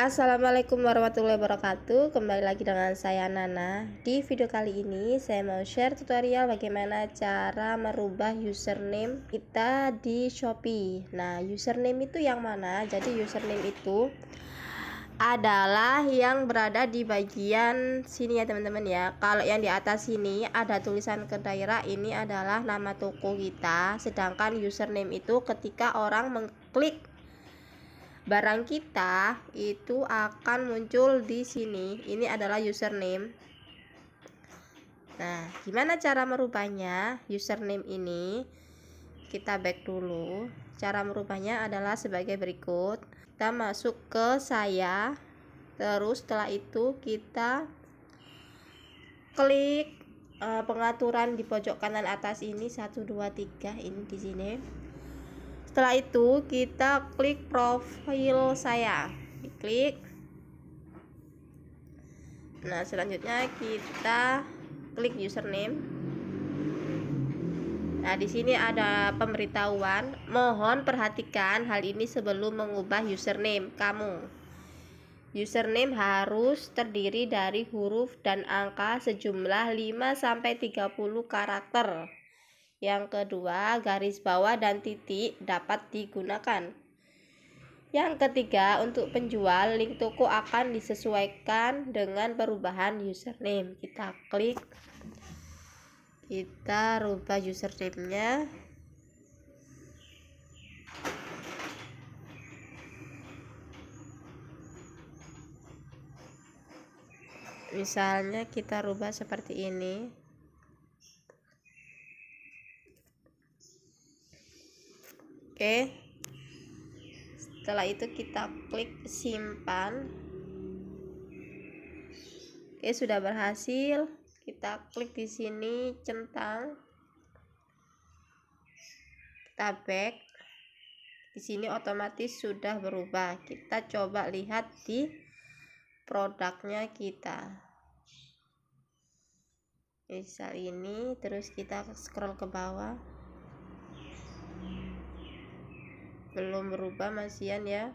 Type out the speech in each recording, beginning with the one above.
Assalamualaikum warahmatullahi wabarakatuh Kembali lagi dengan saya Nana Di video kali ini saya mau share tutorial bagaimana cara merubah username kita di Shopee Nah username itu yang mana? Jadi username itu adalah yang berada di bagian sini ya teman-teman ya Kalau yang di atas sini ada tulisan ke daerah ini adalah nama toko kita Sedangkan username itu ketika orang mengklik barang kita itu akan muncul di sini ini adalah username nah gimana cara merubahnya username ini kita back dulu cara merubahnya adalah sebagai berikut kita masuk ke saya terus setelah itu kita klik eh, pengaturan di pojok kanan atas ini Satu, dua, tiga, ini di sini setelah itu kita klik profil saya klik nah selanjutnya kita klik username nah di sini ada pemberitahuan mohon perhatikan hal ini sebelum mengubah username kamu Username harus terdiri dari huruf dan angka sejumlah 5 sampai 30 karakter. Yang kedua, garis bawah dan titik dapat digunakan. Yang ketiga, untuk penjual, link toko akan disesuaikan dengan perubahan username. Kita klik, kita rubah username-nya. Misalnya kita rubah seperti ini. oke setelah itu kita klik simpan oke sudah berhasil kita klik di sini centang kita back di sini otomatis sudah berubah kita coba lihat di produknya kita misal ini terus kita scroll ke bawah belum berubah masian ya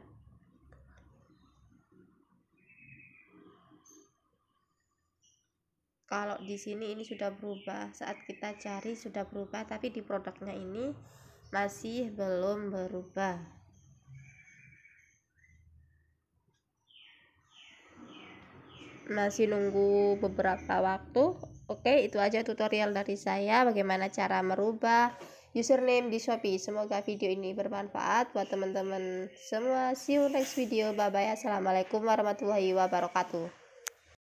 kalau di sini ini sudah berubah saat kita cari sudah berubah tapi di produknya ini masih belum berubah masih nunggu beberapa waktu oke itu aja tutorial dari saya bagaimana cara merubah username di Shopee. Semoga video ini bermanfaat buat teman-teman semua. See you next video. Bye bye. Assalamualaikum warahmatullahi wabarakatuh.